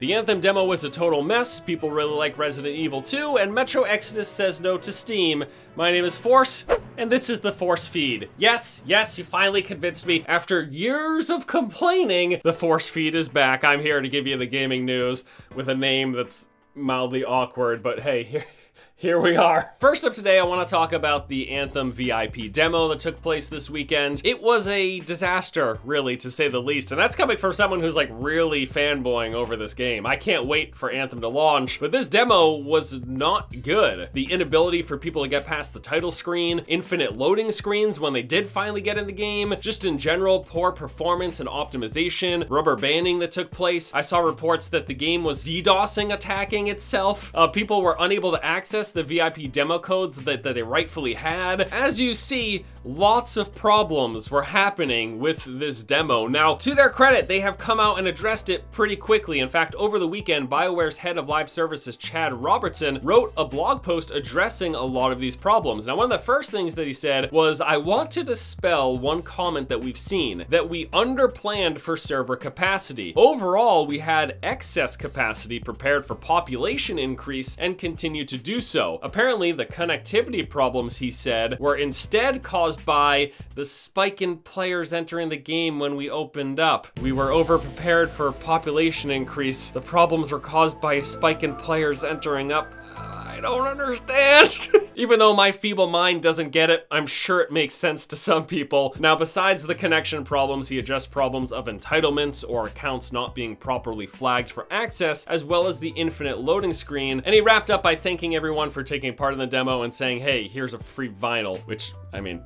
The Anthem demo was a total mess, people really like Resident Evil 2, and Metro Exodus says no to Steam. My name is Force, and this is the Force Feed. Yes, yes, you finally convinced me. After years of complaining, the Force Feed is back. I'm here to give you the gaming news with a name that's mildly awkward, but hey, here, here we are. First up today, I wanna talk about the Anthem VIP demo that took place this weekend. It was a disaster, really, to say the least, and that's coming from someone who's like really fanboying over this game. I can't wait for Anthem to launch, but this demo was not good. The inability for people to get past the title screen, infinite loading screens when they did finally get in the game, just in general, poor performance and optimization, rubber banding that took place. I saw reports that the game was DDoSing attacking itself. Uh, people were unable to access access the VIP demo codes that, that they rightfully had. As you see, lots of problems were happening with this demo. Now, to their credit, they have come out and addressed it pretty quickly. In fact, over the weekend, BioWare's head of live services, Chad Robertson, wrote a blog post addressing a lot of these problems. Now, one of the first things that he said was, I want to dispel one comment that we've seen, that we underplanned for server capacity. Overall, we had excess capacity prepared for population increase and continue to do so. Apparently, the connectivity problems, he said, were instead caused caused by the spike in players entering the game when we opened up. We were overprepared for population increase. The problems were caused by a spike in players entering up. I don't understand. Even though my feeble mind doesn't get it, I'm sure it makes sense to some people. Now, besides the connection problems, he addressed problems of entitlements or accounts not being properly flagged for access, as well as the infinite loading screen. And he wrapped up by thanking everyone for taking part in the demo and saying, hey, here's a free vinyl, which, I mean,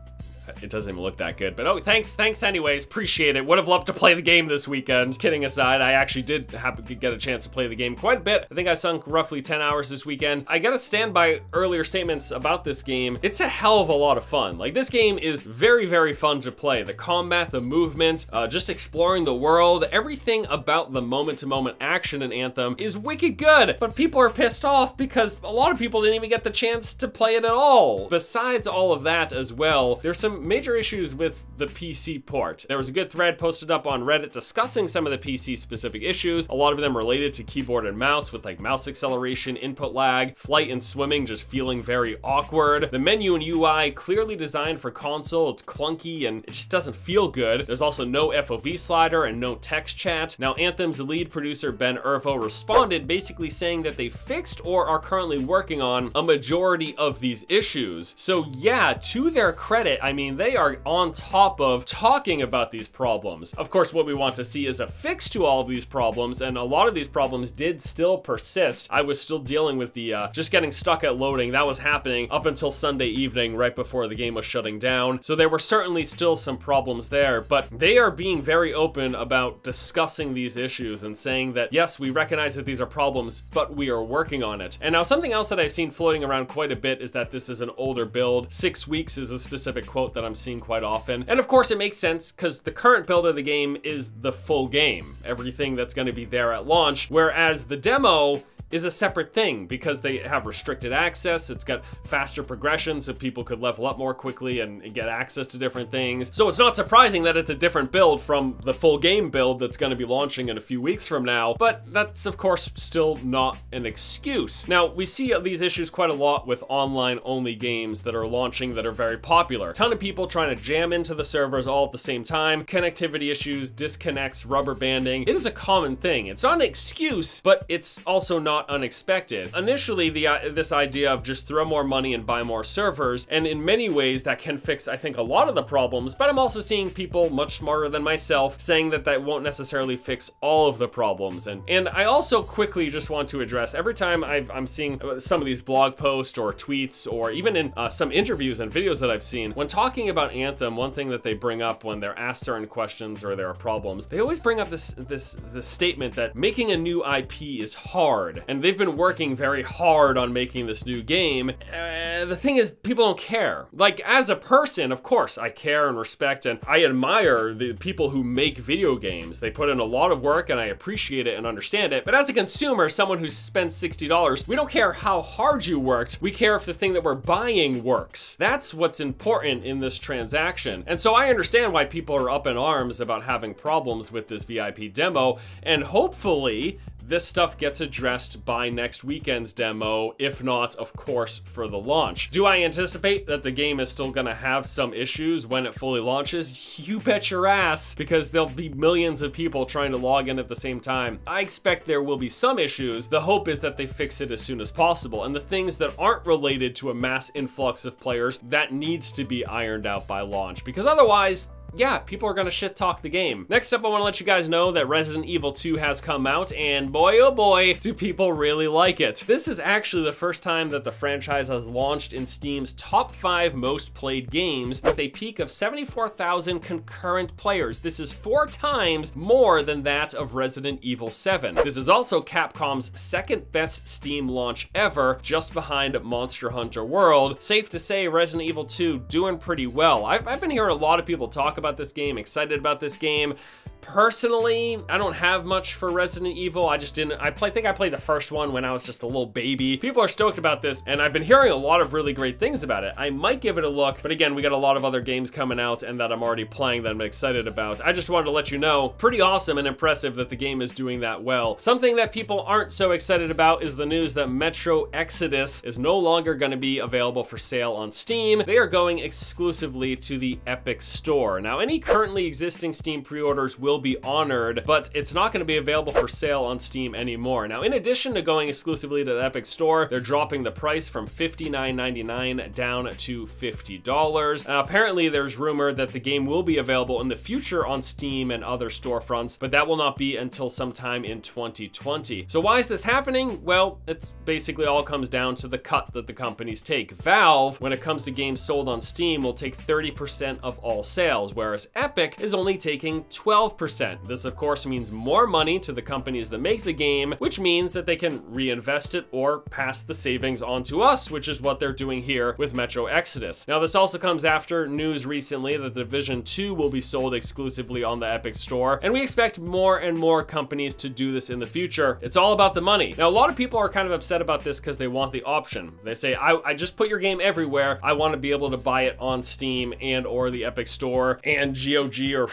it doesn't even look that good, but oh, thanks, thanks anyways, appreciate it. Would have loved to play the game this weekend. Kidding aside, I actually did happen to get a chance to play the game quite a bit. I think I sunk roughly 10 hours this weekend. I gotta stand by earlier statements about this game. It's a hell of a lot of fun. Like, this game is very, very fun to play. The combat, the movement, uh, just exploring the world, everything about the moment-to-moment -moment action in Anthem is wicked good, but people are pissed off because a lot of people didn't even get the chance to play it at all. Besides all of that as well, there's some major issues with the PC port. There was a good thread posted up on Reddit discussing some of the PC specific issues. A lot of them related to keyboard and mouse with like mouse acceleration, input lag, flight and swimming just feeling very awkward. The menu and UI clearly designed for console, it's clunky and it just doesn't feel good. There's also no FOV slider and no text chat. Now Anthem's lead producer Ben Irvo responded basically saying that they fixed or are currently working on a majority of these issues. So yeah, to their credit, I mean, mean, they are on top of talking about these problems. Of course, what we want to see is a fix to all of these problems, and a lot of these problems did still persist. I was still dealing with the uh, just getting stuck at loading. That was happening up until Sunday evening, right before the game was shutting down. So there were certainly still some problems there, but they are being very open about discussing these issues and saying that, yes, we recognize that these are problems, but we are working on it. And now something else that I've seen floating around quite a bit is that this is an older build. Six weeks is a specific quote that I'm seeing quite often. And of course it makes sense because the current build of the game is the full game, everything that's gonna be there at launch, whereas the demo is a separate thing because they have restricted access. It's got faster progression so people could level up more quickly and, get access to different things. So it's not surprising that it's a different build from the full game build that's going to be launching in a few weeks from now, but that's of course still not an excuse. Now, we see these issues quite a lot with online only games that are launching that are very popular. A ton of people trying to jam into the servers all at the same time, connectivity issues, disconnects, rubber banding. It is a common thing. It's not an excuse, but it's also not not unexpected. Initially, the uh, this idea of just throw more money and buy more servers, and in many ways that can fix, I think, a lot of the problems, but I'm also seeing people much smarter than myself saying that that won't necessarily fix all of the problems. And, and I also quickly just want to address, every time i am seeing uh, some of these blog posts or tweets or even in uh, some interviews and videos that I've seen, when talking about Anthem, one thing that they bring up when they're asked certain questions or there are problems, they always bring up this, this, this statement that making a new IP is hard and they've been working very hard on making this new game. Uh, the thing is, people don't care. Like, as a person, of course, I care and respect and I admire the people who make video games. They put in a lot of work and I appreciate it and understand it. But as a consumer, someone who spends $60, we don't care how hard you worked. We care if the thing that we're buying works. That's what's important in this transaction. And so I understand why people are up in arms about having problems with this VIP demo. And hopefully this stuff gets addressed by next weekend's demo, if not, of course, for the launch. Do I anticipate that the game is still gonna have some issues when it fully launches? You bet your ass, because there'll be millions of people trying to log in at the same time. I expect there will be some issues. The hope is that they fix it as soon as possible, and the things that aren't related to a mass influx of players, that needs to be ironed out by launch, because otherwise, yeah, people are gonna shit talk the game. Next up, I wanna let you guys know that Resident Evil 2 has come out, and boy oh boy, do people really like it. This is actually the first time that the franchise has launched in Steam's top five most played games with a peak of 74,000 concurrent players. This is four times more than that of Resident Evil 7. This is also Capcom's second best Steam launch ever, just behind Monster Hunter World. Safe to say, Resident Evil 2 doing pretty well. I've, I've been hearing a lot of people talk about this game, excited about this game. Personally, I don't have much for Resident Evil. I just didn't, I play, think I played the first one when I was just a little baby. People are stoked about this and I've been hearing a lot of really great things about it. I might give it a look, but again, we got a lot of other games coming out and that I'm already playing that I'm excited about. I just wanted to let you know, pretty awesome and impressive that the game is doing that well. Something that people aren't so excited about is the news that Metro Exodus is no longer gonna be available for sale on Steam. They are going exclusively to the Epic Store. Now now, any currently existing Steam pre-orders will be honored, but it's not gonna be available for sale on Steam anymore. Now, in addition to going exclusively to the Epic Store, they're dropping the price from $59.99 down to $50. Now, uh, apparently there's rumor that the game will be available in the future on Steam and other storefronts, but that will not be until sometime in 2020. So why is this happening? Well, it basically all comes down to the cut that the companies take. Valve, when it comes to games sold on Steam, will take 30% of all sales, whereas Epic is only taking 12%. This of course means more money to the companies that make the game, which means that they can reinvest it or pass the savings on to us, which is what they're doing here with Metro Exodus. Now this also comes after news recently that Division 2 will be sold exclusively on the Epic Store, and we expect more and more companies to do this in the future. It's all about the money. Now a lot of people are kind of upset about this because they want the option. They say, I, I just put your game everywhere. I want to be able to buy it on Steam and or the Epic Store and GOG or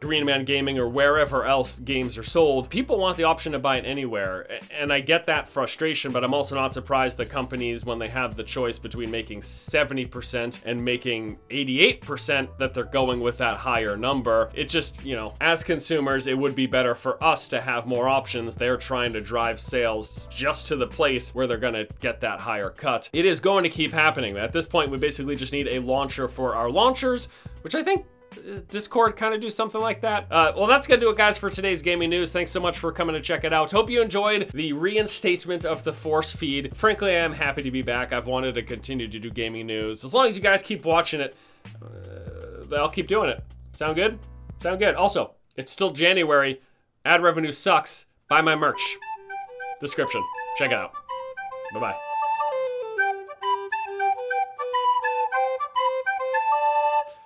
Green Man Gaming or wherever else games are sold, people want the option to buy it anywhere. And I get that frustration, but I'm also not surprised that companies, when they have the choice between making 70% and making 88%, that they're going with that higher number. It just, you know, as consumers, it would be better for us to have more options. They're trying to drive sales just to the place where they're gonna get that higher cut. It is going to keep happening. At this point, we basically just need a launcher for our launchers, which I think Discord kind of do something like that? Uh, well, that's gonna do it, guys, for today's gaming news. Thanks so much for coming to check it out. Hope you enjoyed the reinstatement of the Force feed. Frankly, I am happy to be back. I've wanted to continue to do gaming news. As long as you guys keep watching it, uh, I'll keep doing it. Sound good? Sound good. Also, it's still January. Ad revenue sucks. Buy my merch. Description. Check it out. Bye-bye.